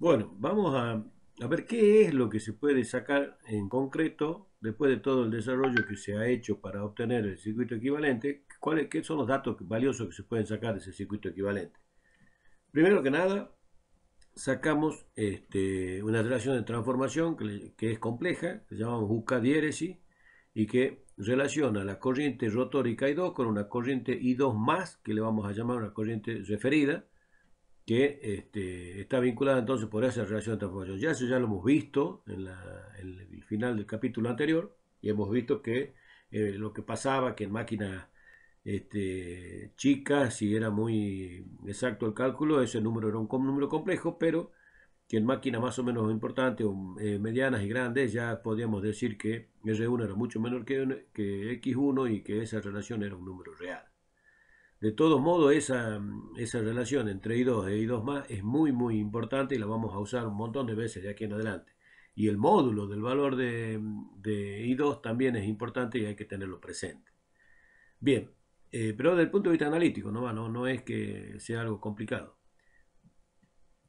Bueno, vamos a, ver qué es lo que se puede sacar en concreto después de todo el desarrollo que se ha hecho para obtener el circuito equivalente, cuáles qué son los datos valiosos que se pueden sacar de ese circuito equivalente. Primero que nada, sacamos este, una relación de transformación que, es compleja, que llamamos UK diéresis, y que relaciona la corriente rotórica i 2 con una corriente I2 más, que le vamos a llamar una corriente referida, que este, está vinculada entonces por esa relación de transformación. Ya eso ya lo hemos visto en, el final del capítulo anterior y hemos visto que eh, lo que pasaba, que en máquinas este, chicas, si era muy exacto el cálculo, ese número era un, número complejo, pero que en máquinas más o menos importantes, o, eh, medianas y grandes, ya podíamos decir que R1 era mucho menor que, que X1 y que esa relación era un número real. De todo modo, esa, relación entre I2 e I2 más es muy, muy importante y la vamos a usar un montón de veces de aquí en adelante. Y el módulo del valor de, I2 también es importante y hay que tenerlo presente. Bien, eh, pero desde el punto de vista analítico, no, es que sea algo complicado.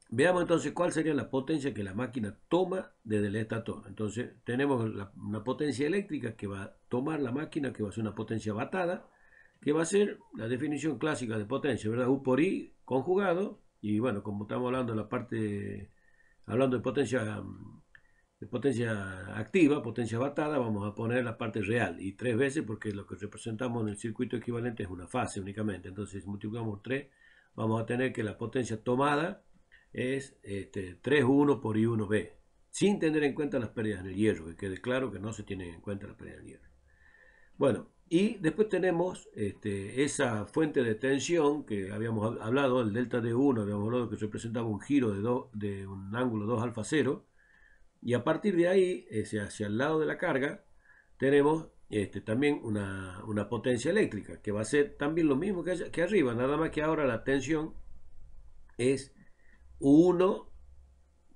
Veamos entonces cuál sería la potencia que la máquina toma desde el estator. Entonces tenemos una potencia eléctrica que va a tomar la máquina, que va a ser una potencia batada, que va a ser la definición clásica de potencia, ¿verdad? U por I conjugado, y bueno, como estamos hablando de la parte, hablando de potencia, de potencia activa, potencia abatada, vamos a poner la parte real, y tres veces porque lo que representamos en el circuito equivalente es una fase únicamente, entonces si multiplicamos 3, vamos a tener que la potencia tomada es este, 3 por I1B, sin tener en cuenta las pérdidas en el hierro, que quede claro que no se tienen en cuenta las pérdidas en el hierro. Bueno, y después tenemos este, esa fuente de tensión que habíamos hablado, el delta de 1, habíamos hablado que representaba un giro de, de un ángulo 2 alfa 0. Y a partir de ahí, hacia el lado de la carga, tenemos este, también una, potencia eléctrica, que va a ser también lo mismo que, que arriba, nada más que ahora la tensión es 1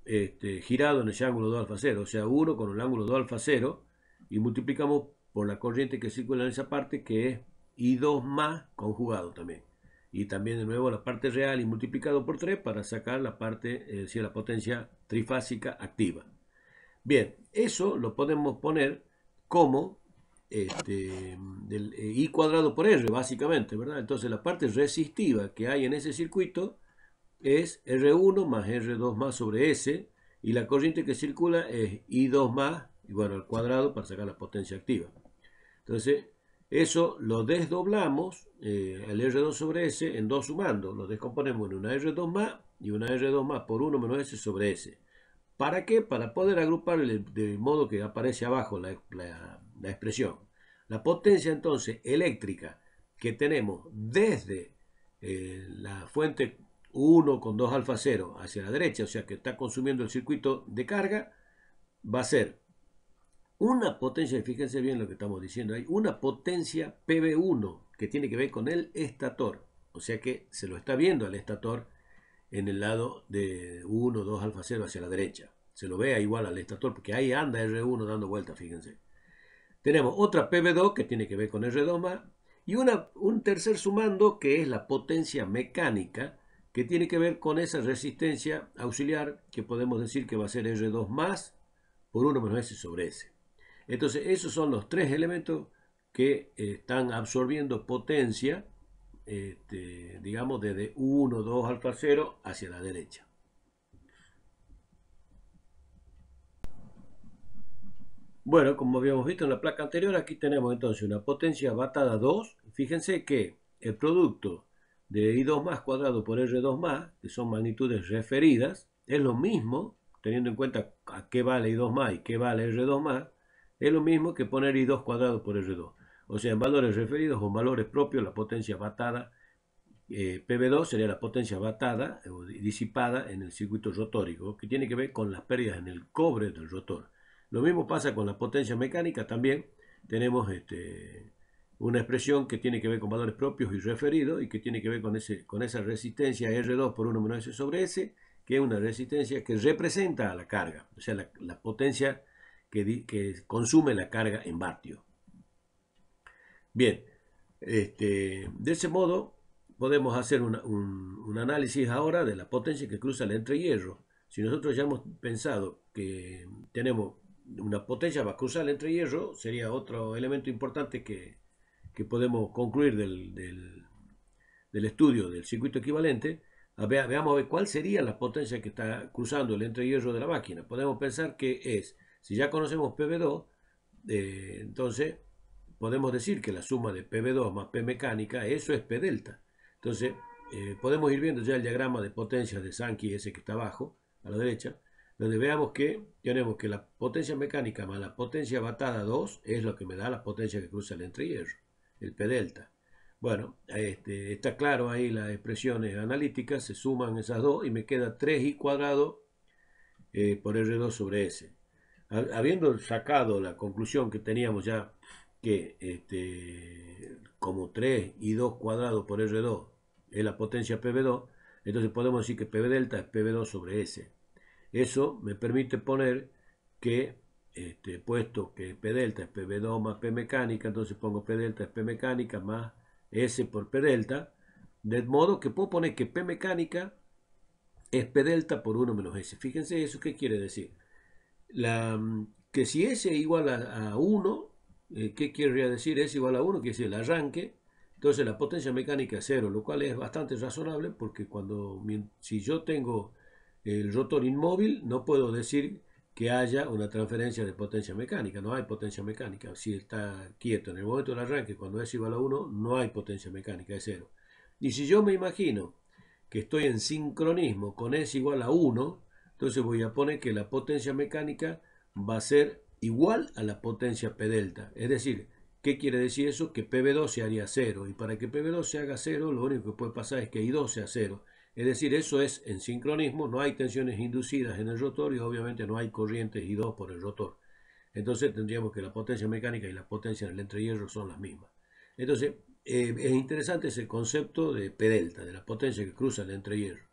este, girado en ese ángulo 2 alfa 0, o sea 1 con el ángulo 2 alfa 0, y multiplicamos por la corriente que circula en esa parte, que es I2 más conjugado también. Y también de nuevo la parte real y multiplicado por 3 para sacar la parte, es decir, la potencia trifásica activa. Bien, eso lo podemos poner como este, eh, I cuadrado por R, básicamente, ¿verdad? Entonces la parte resistiva que hay en ese circuito es R1 más R2 más sobre S, y la corriente que circula es I2 más, igual al cuadrado para sacar la potencia activa. Entonces, eso lo desdoblamos, eh, el R2 sobre S, en dos sumando. Lo descomponemos en una R2 más y una R2 más por 1 menos S sobre S. ¿Para qué? Para poder agrupar de modo que aparece abajo la, expresión. La potencia entonces eléctrica que tenemos desde eh, la fuente 1 con 2 alfa 0 hacia la derecha, o sea que está consumiendo el circuito de carga, va a ser una potencia, fíjense bien lo que estamos diciendo ahí, una potencia PB1 que tiene que ver con el estator. O sea que se lo está viendo al estator en el lado de 1, 2, alfa 0 hacia la derecha. Se lo vea igual al estator porque ahí anda R1 dando vuelta, fíjense. Tenemos otra PB2 que tiene que ver con R2 más y una, un tercer sumando que es la potencia mecánica que tiene que ver con esa resistencia auxiliar que podemos decir que va a ser R2 más por 1 menos S sobre S. Entonces, esos son los tres elementos que eh, están absorbiendo potencia, este, digamos, desde 1, 2 al 0 hacia la derecha. Bueno, como habíamos visto en la placa anterior, aquí tenemos entonces una potencia batada 2. Fíjense que el producto de I2 más cuadrado por R2 más, que son magnitudes referidas, es lo mismo, teniendo en cuenta a qué vale I2 más y qué vale R2 más, es lo mismo que poner I2 cuadrado por R2. O sea, en valores referidos o valores propios, la potencia batada, eh, PB2 sería la potencia batada o disipada en el circuito rotórico, que tiene que ver con las pérdidas en el cobre del rotor. Lo mismo pasa con la potencia mecánica, también tenemos este, una expresión que tiene que ver con valores propios y referidos y que tiene que ver con, ese, con esa resistencia R2 por 1 menos S sobre S, que es una resistencia que representa la carga, o sea, la, la potencia que, consume la carga en vario. Bien, este, de ese modo podemos hacer un, análisis ahora de la potencia que cruza el entrehierro. Si nosotros ya hemos pensado que tenemos una potencia a cruzar el entrehierro, sería otro elemento importante que, podemos concluir del, estudio del circuito equivalente. veamos cuál sería la potencia que está cruzando el entrehierro de la máquina. Podemos pensar que es si ya conocemos PB2, eh, entonces podemos decir que la suma de PB2 más P mecánica, eso es P delta. Entonces, eh, podemos ir viendo ya el diagrama de potencias de Sankey, ese que está abajo, a la derecha, donde veamos que tenemos que la potencia mecánica más la potencia batada 2 es lo que me da la potencia que cruza el entrehierro, el P delta. Bueno, este, está claro ahí las expresiones analíticas, se suman esas dos y me queda 3i cuadrado eh, por R2 sobre S habiendo sacado la conclusión que teníamos ya que este, como 3 y 2 cuadrado por R2 es la potencia PB2, entonces podemos decir que PB delta es PB2 sobre S. Eso me permite poner que, este, puesto que P delta es PB2 más P mecánica, entonces pongo P delta es P mecánica más S por P delta, de modo que puedo poner que P mecánica es P delta por 1 menos S. Fíjense eso, ¿qué quiere decir? Mm, que si S es igual a, 1, eh, ¿qué querría decir? S igual a 1, que es el arranque. Entonces la potencia mecánica es 0, lo cual es bastante razonable porque cuando si yo tengo el rotor inmóvil, no puedo decir que haya una transferencia de potencia mecánica. No hay potencia mecánica. Si está quieto en el momento del arranque, cuando es igual a 1, no hay potencia mecánica, es 0. Y si yo me imagino que estoy en sincronismo con S igual a 1, entonces voy a poner que la potencia mecánica va a ser igual a la potencia P delta. Es decir, ¿qué quiere decir eso? Que PB2 se haría cero. Y para que PB2 se haga cero, lo único que puede pasar es que I2 sea cero. Es decir, eso es en sincronismo, no hay tensiones inducidas en el rotor y obviamente no hay corrientes I2 por el rotor. Entonces tendríamos que la potencia mecánica y la potencia del entrehierro son las mismas. Entonces, eh, es interesante ese concepto de P delta, de la potencia que cruza el entrehierro.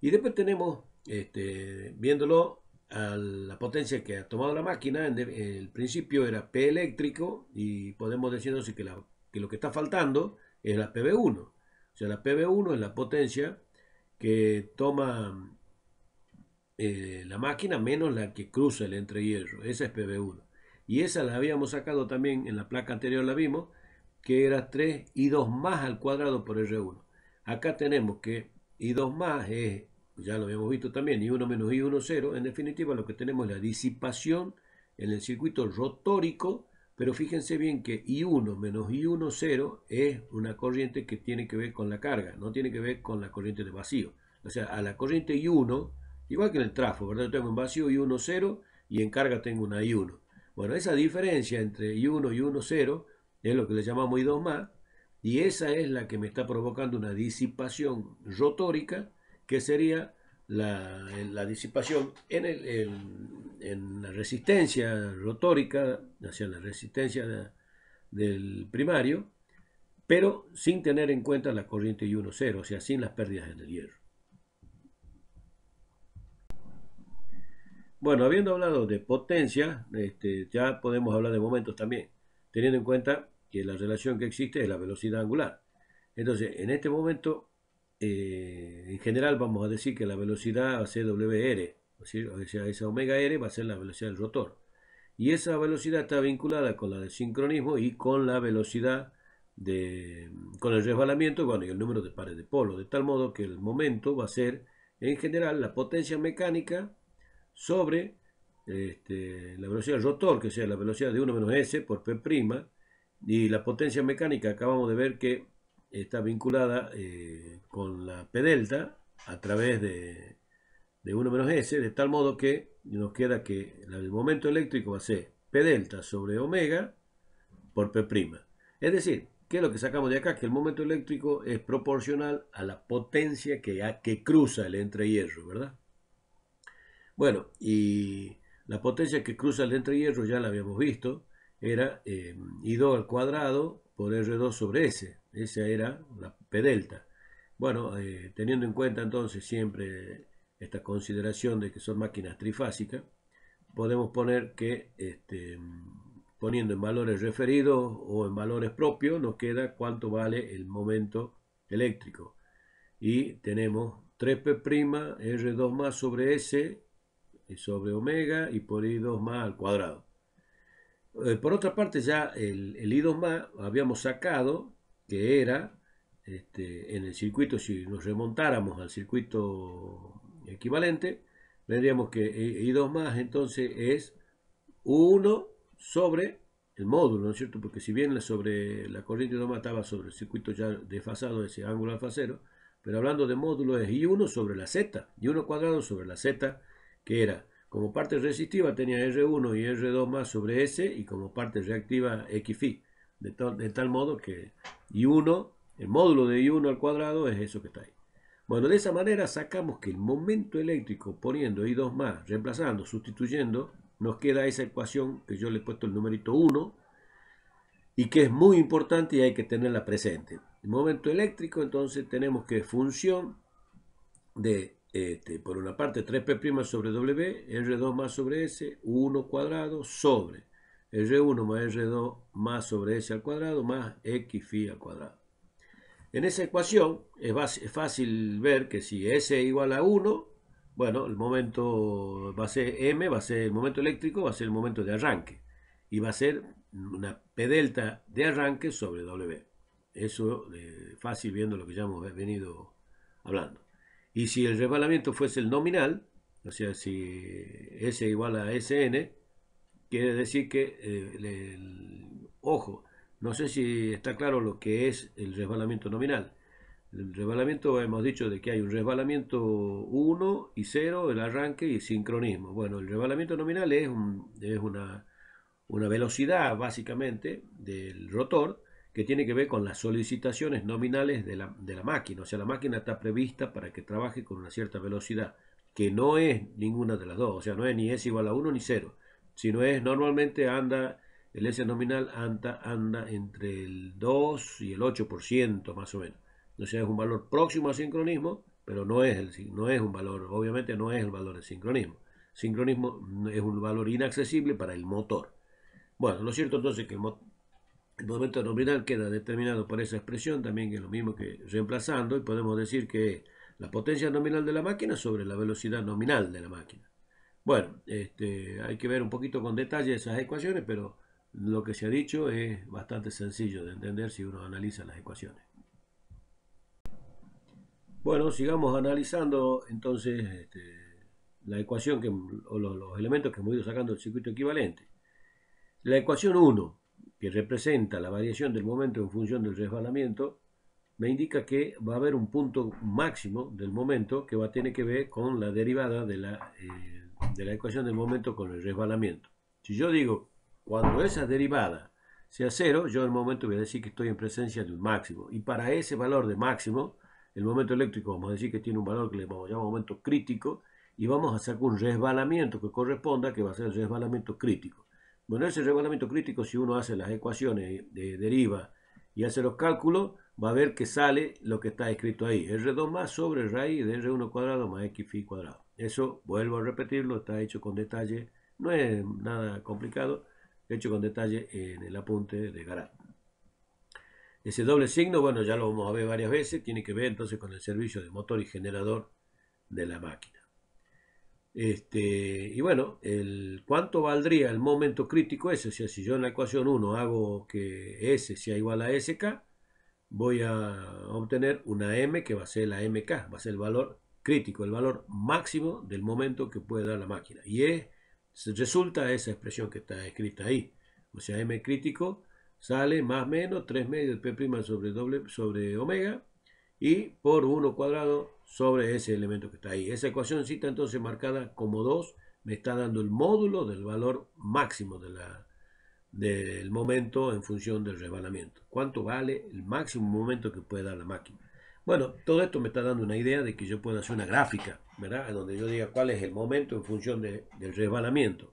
Y después tenemos este, viéndolo a la potencia que ha tomado la máquina, en el principio era P eléctrico y podemos decirnos que, lo que está faltando es la PB1. O sea, la PB1 es la potencia que toma eh, la máquina menos la que cruza el entrehierro. Esa es PB1. Y esa la habíamos sacado también en la placa anterior, la vimos, que era 3 i 2 más al cuadrado por R1. Acá tenemos que i 2 más es pues ya lo habíamos visto también, I1 menos i 10 en definitiva lo que tenemos es la disipación en el circuito rotórico, pero fíjense bien que I1 menos i 10 0 es una corriente que tiene que ver con la carga, no tiene que ver con la corriente de vacío. O sea, a la corriente I1, igual que en el trafo, ¿verdad? Yo tengo en vacío I1, 0 y en carga tengo una I1. Bueno, esa diferencia entre I1 y I1, 0 es lo que le llamamos I2 más, y esa es la que me está provocando una disipación rotórica, que sería la, disipación en, en, la resistencia rotórica, hacia la resistencia del primario, pero sin tener en cuenta la corriente I1.0, o sea, sin las pérdidas en el hierro. Bueno, habiendo hablado de potencia, este, ya podemos hablar de momentos también, teniendo en cuenta que la relación que existe es la velocidad angular. Entonces, en este momento eh, en general vamos a decir que la velocidad va a o sea, esa omega R va a ser la velocidad del rotor. Y esa velocidad está vinculada con la del sincronismo y con la velocidad de, con el resbalamiento bueno, y el número de pares de polos, de tal modo que el momento va a ser en general la potencia mecánica sobre este, la velocidad del rotor, que sea la velocidad de 1 menos s por p', y la potencia mecánica acabamos de ver que está vinculada eh, con la P delta a través de, 1 menos S, de tal modo que nos queda que el momento eléctrico va a ser P delta sobre omega por P prima. Es decir, que es lo que sacamos de acá? Que el momento eléctrico es proporcional a la potencia que, que cruza el entrehierro, ¿verdad? Bueno, y la potencia que cruza el entrehierro ya la habíamos visto, era eh, I2 al cuadrado por R2 sobre S, esa era la P delta. Bueno, eh, teniendo en cuenta entonces siempre esta consideración de que son máquinas trifásicas, podemos poner que este, poniendo en valores referidos o en valores propios nos queda cuánto vale el momento eléctrico. Y tenemos 3P' R2 más sobre S sobre omega y por I2 más al cuadrado. Eh, por otra parte ya el, el I2 más habíamos sacado que era este, en el circuito, si nos remontáramos al circuito equivalente, veríamos que I2 e más entonces es 1 sobre el módulo, ¿no es cierto? Porque si bien sobre la corriente no mataba sobre el circuito ya desfasado, ese ángulo alfa cero, pero hablando de módulo es I1 sobre la Z, I1 cuadrado sobre la Z, que era como parte resistiva tenía R1 y R2 más sobre S y como parte reactiva X fi, de tal, modo que I1, el módulo de I1 al cuadrado es eso que está ahí. Bueno, de esa manera sacamos que el momento eléctrico poniendo I2 más, reemplazando, sustituyendo, nos queda esa ecuación que yo le he puesto el numerito 1 y que es muy importante y hay que tenerla presente. El momento eléctrico entonces tenemos que función de, este, por una parte, 3P' sobre W, R2 más sobre S, 1 cuadrado sobre R1 más R2 más sobre S al cuadrado más X phi al cuadrado. En esa ecuación es, fácil ver que si S igual a 1, bueno, el momento va a ser M, va a ser el momento eléctrico, va a ser el momento de arranque. Y va a ser una P delta de arranque sobre W. Eso es eh, fácil viendo lo que ya hemos venido hablando. Y si el resbalamiento fuese el nominal, o sea, si S igual a SN, Quiere decir que, eh, ojo, no sé si está claro lo que es el resbalamiento nominal. El resbalamiento, hemos dicho de que hay un resbalamiento 1 y 0, el arranque y el sincronismo. Bueno, el resbalamiento nominal es, una, una velocidad básicamente del rotor que tiene que ver con las solicitaciones nominales de la, de la, máquina. O sea, la máquina está prevista para que trabaje con una cierta velocidad, que no es ninguna de las dos. O sea, no es ni es igual a 1 ni 0. Si no es, normalmente anda, el S nominal anda, anda entre el 2 y el 8% más o menos. O sea, es un valor próximo al sincronismo, pero no es, el, no es un valor, obviamente no es el valor de sincronismo. Sincronismo es un valor inaccesible para el motor. Bueno, lo cierto entonces es que el, momento nominal queda determinado por esa expresión, también que es lo mismo que reemplazando, y podemos decir que la potencia nominal de la máquina sobre la velocidad nominal de la máquina. Bueno, este, hay que ver un poquito con detalle esas ecuaciones, pero lo que se ha dicho es bastante sencillo de entender si uno analiza las ecuaciones. Bueno, sigamos analizando entonces este, la ecuación que, o los, elementos que hemos ido sacando del circuito equivalente. La ecuación 1, que representa la variación del momento en función del resbalamiento, me indica que va a haber un punto máximo del momento que va a tener que ver con la derivada de la... Eh, de la ecuación del momento con el resbalamiento. Si yo digo, cuando esa derivada sea cero, yo en el momento voy a decir que estoy en presencia de un máximo. Y para ese valor de máximo, el momento eléctrico vamos a decir que tiene un valor que le vamos a llamar momento crítico y vamos a sacar un resbalamiento que corresponda, que va a ser el resbalamiento crítico. Bueno, ese resbalamiento crítico, si uno hace las ecuaciones de deriva y hace los cálculos, va a ver que sale lo que está escrito ahí, R2 más sobre raíz de R1 cuadrado más X cuadrado. Eso, vuelvo a repetirlo, está hecho con detalle, no es nada complicado, hecho con detalle en el apunte de Garat. Ese doble signo, bueno, ya lo vamos a ver varias veces, tiene que ver entonces con el servicio de motor y generador de la máquina. Este, y bueno, el, ¿cuánto valdría el momento crítico S? O si yo en la ecuación 1 hago que S sea igual a SK, voy a obtener una M que va a ser la MK, va a ser el valor crítico, el valor máximo del momento que puede dar la máquina. Y es, resulta esa expresión que está escrita ahí. O sea, M crítico sale más o menos 3 medios de P' sobre, doble, sobre omega y por 1 cuadrado sobre ese elemento que está ahí. Esa ecuación cita entonces marcada como 2 me está dando el módulo del valor máximo de la, del momento en función del rebalamiento. ¿Cuánto vale el máximo momento que puede dar la máquina? Bueno, todo esto me está dando una idea de que yo pueda hacer una gráfica, ¿verdad? En donde yo diga cuál es el momento en función de, del resbalamiento.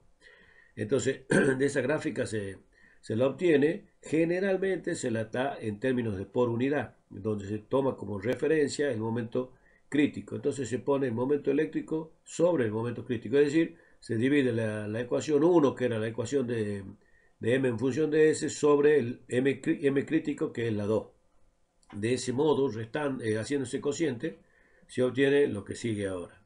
Entonces, de esa gráfica se, se la obtiene, generalmente se la da en términos de por unidad, donde se toma como referencia el momento crítico. Entonces se pone el momento eléctrico sobre el momento crítico, es decir, se divide la, ecuación 1, que era la ecuación de, m en función de s, sobre el m, m crítico, que es la 2 de ese modo, eh, haciéndose cociente, se obtiene lo que sigue ahora.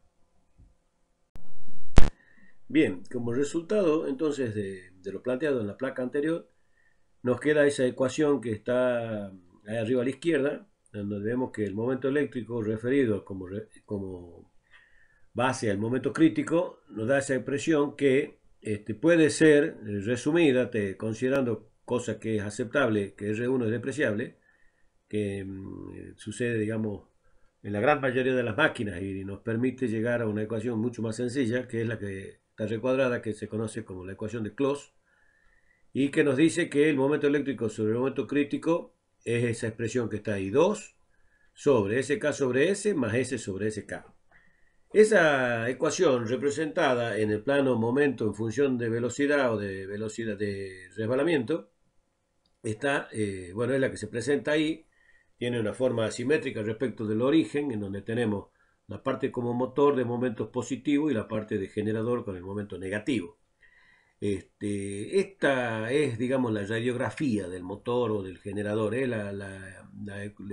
Bien, como resultado entonces de, lo planteado en la placa anterior, nos queda esa ecuación que está mm, ahí arriba a la izquierda, donde vemos que el momento eléctrico referido como, base al momento crítico nos da esa expresión que este, puede ser resumida, considerando cosa que es aceptable, que R1 es depreciable, que mm, eh, sucede, digamos, en la gran mayoría de las máquinas y nos permite llegar a una ecuación mucho más sencilla, que es la que está recuadrada, que se conoce como la ecuación de Claus y que nos dice que el momento eléctrico sobre el momento crítico es esa expresión que está ahí, 2 sobre SK sobre S más S sobre SK. Esa ecuación representada en el plano momento en función de velocidad o de velocidad de resbalamiento, está, eh, bueno, es la que se presenta ahí tiene una forma asimétrica respecto del origen, en donde tenemos la parte como motor de momentos positivos y la parte de generador con el momento negativo. Este, esta es, digamos, la radiografía del motor o del generador. ¿eh?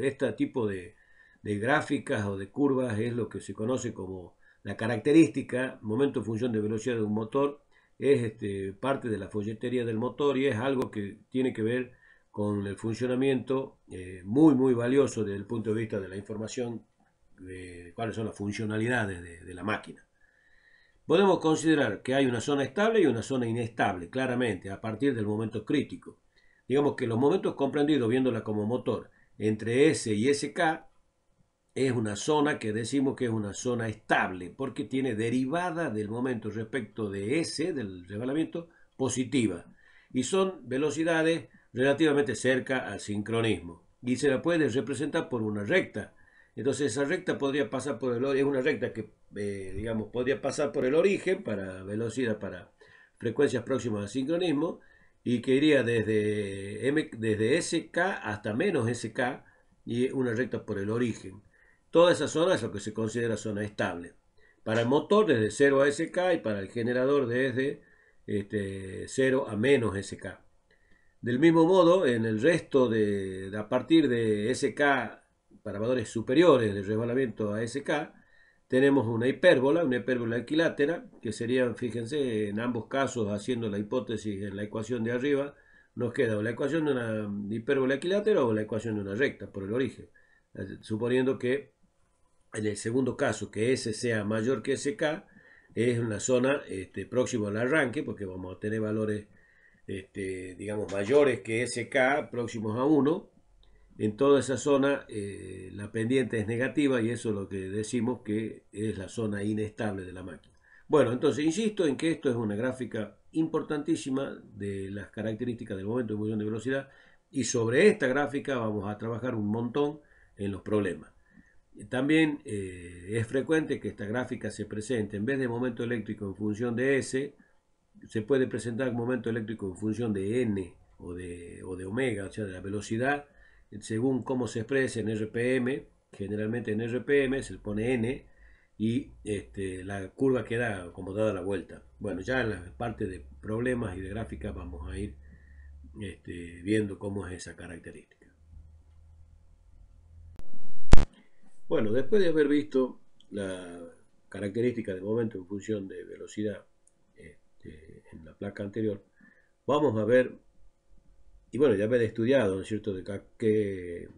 este tipo de, gráficas o de curvas es lo que se conoce como la característica, momento función de velocidad de un motor. Es este, parte de la folletería del motor y es algo que tiene que ver con el funcionamiento eh, muy, muy valioso desde el punto de vista de la información, de cuáles son las funcionalidades de, la máquina. Podemos considerar que hay una zona estable y una zona inestable, claramente, a partir del momento crítico. Digamos que los momentos comprendidos viéndola como motor entre S y SK es una zona que decimos que es una zona estable porque tiene derivada del momento respecto de S, del revelamiento, positiva. Y son velocidades relativamente cerca al sincronismo y se la puede representar por una recta. Entonces esa recta podría pasar por el es una recta que eh, digamos podría pasar por el origen para velocidad para frecuencias próximas al sincronismo y que iría desde desde SK hasta menos SK y una recta por el origen. Toda esa zona es lo que se considera zona estable. Para el motor desde 0 a SK y para el generador desde este, 0 a menos SK. Del mismo modo, en el resto de, a partir de SK para valores superiores de resbalamiento a SK, tenemos una hipérbola, una hipérbola equilátera, que serían, fíjense, en ambos casos, haciendo la hipótesis en la ecuación de arriba, nos queda o la ecuación de una hipérbola equilátera o la ecuación de una recta por el origen. Eh, suponiendo que en el segundo caso, que S sea mayor que SK, es una zona este, próxima al arranque, porque vamos a tener valores este, digamos, mayores que SK, próximos a 1, en toda esa zona eh, la pendiente es negativa y eso es lo que decimos que es la zona inestable de la máquina. Bueno, entonces insisto en que esto es una gráfica importantísima de las características del momento de evolución de velocidad y sobre esta gráfica vamos a trabajar un montón en los problemas. También eh, es frecuente que esta gráfica se presente en vez de momento eléctrico en función de S, se puede presentar un momento eléctrico en función de n o de, omega, o sea, de la velocidad, según cómo se expresa en RPM, generalmente en RPM se pone n y este, la curva queda como dada la vuelta. Bueno, ya en la parte de problemas y de gráficas vamos a ir este, viendo cómo es esa característica. Bueno, después de haber visto la característica de momento en función de velocidad en la placa anterior, vamos a ver, y bueno, ya haber estudiado, ¿no es cierto?, de qué,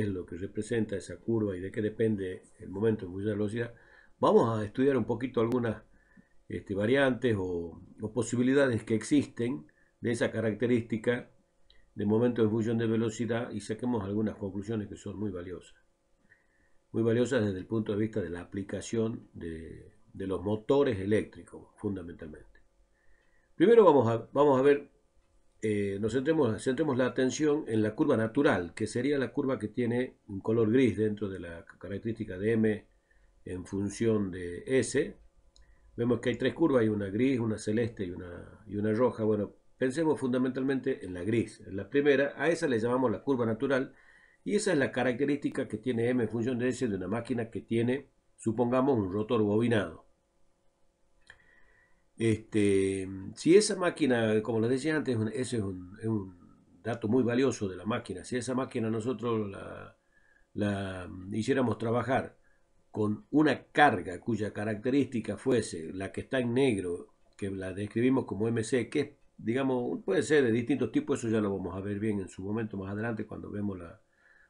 es lo que representa esa curva y de qué depende el momento en de velocidad, vamos a estudiar un poquito algunas este, variantes o, posibilidades que existen de esa característica de momento de función de velocidad y saquemos algunas conclusiones que son muy valiosas. Muy valiosas desde el punto de vista de la aplicación de los motores eléctricos, fundamentalmente. Primero vamos a, vamos a ver, eh, nos centremos, centremos la atención en la curva natural, que sería la curva que tiene un color gris dentro de la característica de M en función de S. Vemos que hay tres curvas, hay una gris, una celeste y una, y una roja. Bueno, pensemos fundamentalmente en la gris. En la primera, a esa le llamamos la curva natural, y esa es la característica que tiene M en función de S de una máquina que tiene, supongamos, un rotor bobinado. Este, si esa máquina, como les decía antes, ese es un, dato muy valioso de la máquina, si esa máquina nosotros la, hiciéramos trabajar con una carga cuya característica fuese la que está en negro, que la describimos como MC, que digamos, puede ser de distintos tipos, eso ya lo vamos a ver bien en su momento más adelante cuando vemos las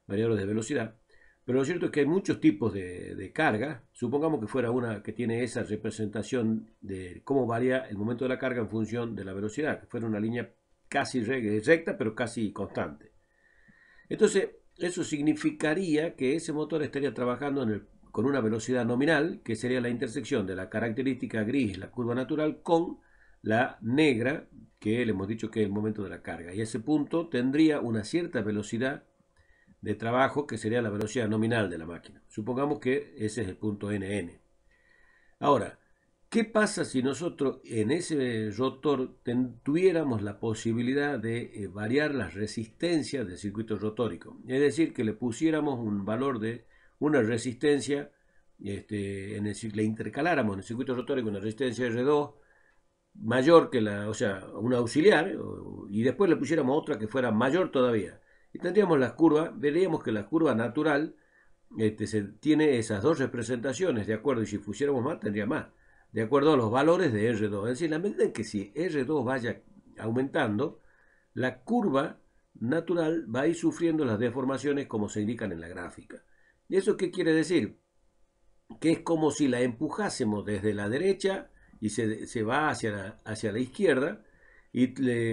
variables de velocidad. Pero lo cierto es que hay muchos tipos de, carga. Supongamos que fuera una que tiene esa representación de cómo varía el momento de la carga en función de la velocidad, que fuera una línea casi recta, pero casi constante. Entonces, eso significaría que ese motor estaría trabajando con una velocidad nominal, que sería la intersección de la característica gris, la curva natural, con la negra, que le hemos dicho que es el momento de la carga. Y ese punto tendría una cierta velocidad de trabajo, que sería la velocidad nominal de la máquina. Supongamos que ese es el punto NN. Ahora, ¿qué pasa si nosotros en ese rotor tuviéramos la posibilidad de eh, variar las resistencias del circuito rotórico? Es decir, que le pusiéramos un valor de una resistencia, este, en el, le intercaláramos en el circuito rotórico una resistencia R2 mayor que la, o sea, una auxiliar, y después le pusiéramos otra que fuera mayor todavía. Y tendríamos las curvas, veríamos que la curva natural este, se, tiene esas dos representaciones, ¿de acuerdo? Y si pusiéramos más, tendría más, de acuerdo a los valores de R2. Es decir, la medida en que si R2 vaya aumentando, la curva natural va a ir sufriendo las deformaciones como se indican en la gráfica. ¿Y eso qué quiere decir? Que es como si la empujásemos desde la derecha y se, va hacia hacia la izquierda, y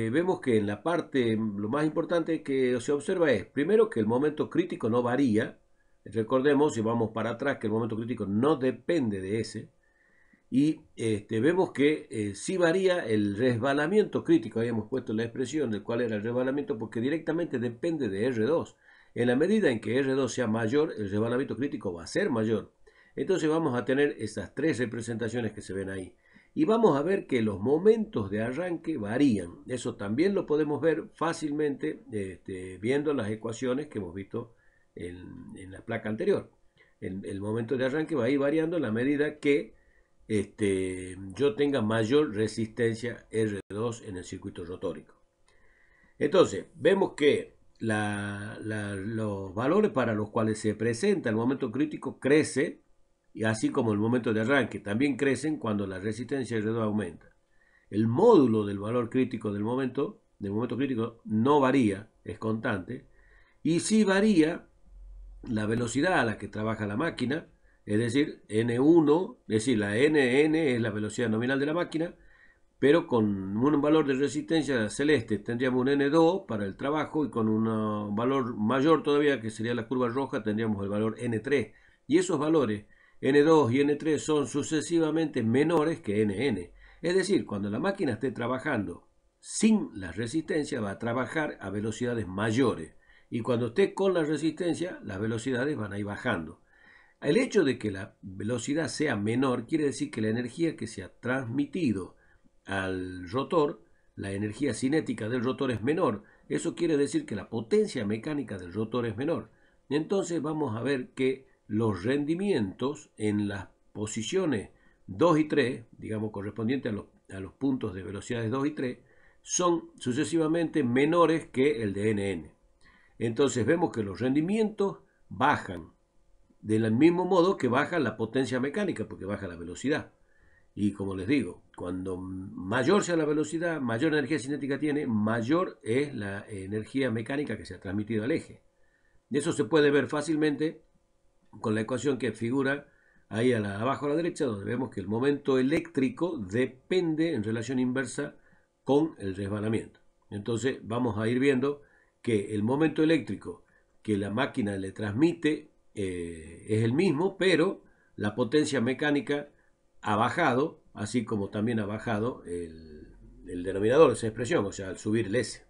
vemos que en la parte, mm, lo más importante que se observa es, primero, que el momento crítico no varía. Recordemos, si vamos para atrás, que el momento crítico no depende de ese. Y este, vemos que eh, sí varía el resbalamiento crítico, habíamos puesto la expresión del cual era el resbalamiento, porque directamente depende de R2. En la medida en que R2 sea mayor, el resbalamiento crítico va a ser mayor. Entonces vamos a tener esas tres representaciones que se ven ahí y vamos a ver que los momentos de arranque varían. Eso también lo podemos ver fácilmente este, viendo las ecuaciones que hemos visto en, la placa anterior. El, momento de arranque va a ir variando en la medida que este, yo tenga mayor resistencia R2 en el circuito rotórico. Entonces, vemos que los valores para los cuales se presenta el momento crítico crece y así como el momento de arranque, también crecen cuando la resistencia red aumenta. El módulo del valor crítico del momento, del momento crítico, no varía, es constante, y si varía la velocidad a la que trabaja la máquina, es decir, N1, es decir, la NN es la velocidad nominal de la máquina, pero con un valor de resistencia celeste tendríamos un N2 para el trabajo y con un uh, valor mayor todavía que sería la curva roja tendríamos el valor N3. Y esos valores N2 y N3 son sucesivamente menores que Nn. Es decir, cuando la máquina esté trabajando sin la resistencia va a trabajar a velocidades mayores y cuando esté con la resistencia las velocidades van a ir bajando. El hecho de que la velocidad sea menor quiere decir que la energía que se ha transmitido al rotor, la energía cinética del rotor es menor. Eso quiere decir que la potencia mecánica del rotor es menor. Entonces vamos a ver que los rendimientos en las posiciones 2 y 3, digamos correspondientes a los, puntos de velocidades 2 y 3, son sucesivamente menores que el de NN. Entonces vemos que los rendimientos bajan del mismo modo que baja la potencia mecánica, porque baja la velocidad. Y como les digo, cuando mayor sea la velocidad, mayor energía cinética tiene, mayor es la energía mecánica que se ha transmitido al eje. Eso se puede ver fácilmente con la ecuación que figura ahí abajo a la derecha, donde vemos que el momento eléctrico depende en relación inversa con el resbalamiento. Entonces vamos a ir viendo que el momento eléctrico que la máquina le transmite eh, es el mismo, pero la potencia mecánica ha bajado, así como también ha bajado el, el denominador, esa expresión, o sea, al subir el S.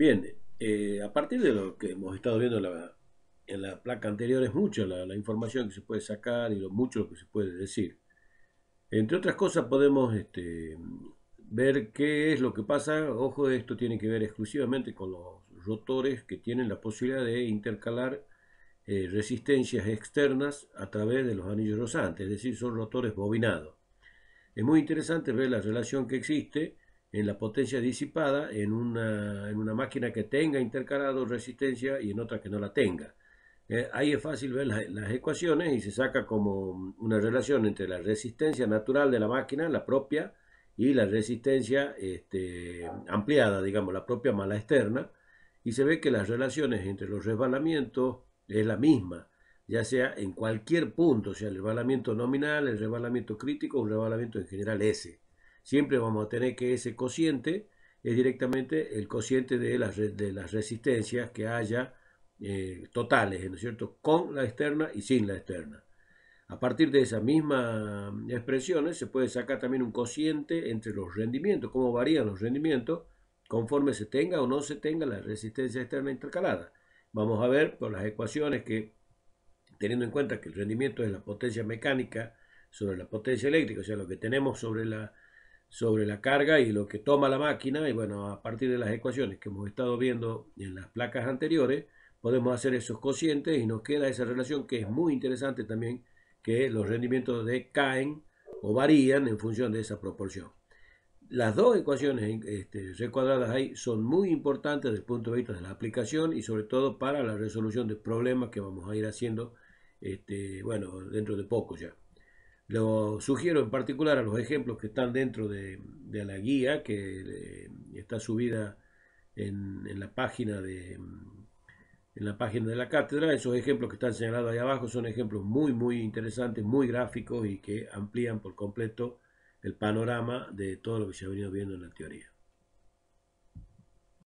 Bien, eh, a partir de lo que hemos estado viendo en la, placa anterior es mucha la, información que se puede sacar y lo mucho que se puede decir. Entre otras cosas podemos este, ver qué es lo que pasa. Ojo, esto tiene que ver exclusivamente con los rotores que tienen la posibilidad de intercalar eh, resistencias externas a través de los anillos rosantes, es decir, son rotores bobinados. Es muy interesante ver la relación que existe en la potencia disipada en una, en una máquina que tenga intercalado resistencia y en otra que no la tenga. Eh, ahí es fácil ver las, ecuaciones y se saca como una relación entre la resistencia natural de la máquina, la propia, y la resistencia este, ampliada, digamos, la propia mala externa, y se ve que las relaciones entre los resbalamientos es la misma, ya sea en cualquier punto, sea, el resbalamiento nominal, el resbalamiento crítico, un resbalamiento en general S siempre vamos a tener que ese cociente es directamente el cociente de las, de las resistencias que haya eh, totales, ¿no es cierto?, con la externa y sin la externa. A partir de esas mismas expresiones se puede sacar también un cociente entre los rendimientos, cómo varían los rendimientos conforme se tenga o no se tenga la resistencia externa intercalada. Vamos a ver por las ecuaciones que, teniendo en cuenta que el rendimiento es la potencia mecánica sobre la potencia eléctrica, o sea, lo que tenemos sobre la sobre la carga y lo que toma la máquina. Y bueno, a partir de las ecuaciones que hemos estado viendo en las placas anteriores, podemos hacer esos cocientes y nos queda esa relación que es muy interesante también, que los rendimientos de caen o varían en función de esa proporción. Las dos ecuaciones este, recuadradas ahí son muy importantes desde el punto de vista de la aplicación y sobre todo para la resolución de problemas que vamos a ir haciendo, este, bueno, dentro de poco ya. Lo sugiero en particular a los ejemplos que están dentro de, la guía que eh, está subida en, la página de, en la página de la cátedra. Esos ejemplos que están señalados ahí abajo son ejemplos muy, muy interesantes, muy gráficos y que amplían por completo el panorama de todo lo que se ha venido viendo en la teoría.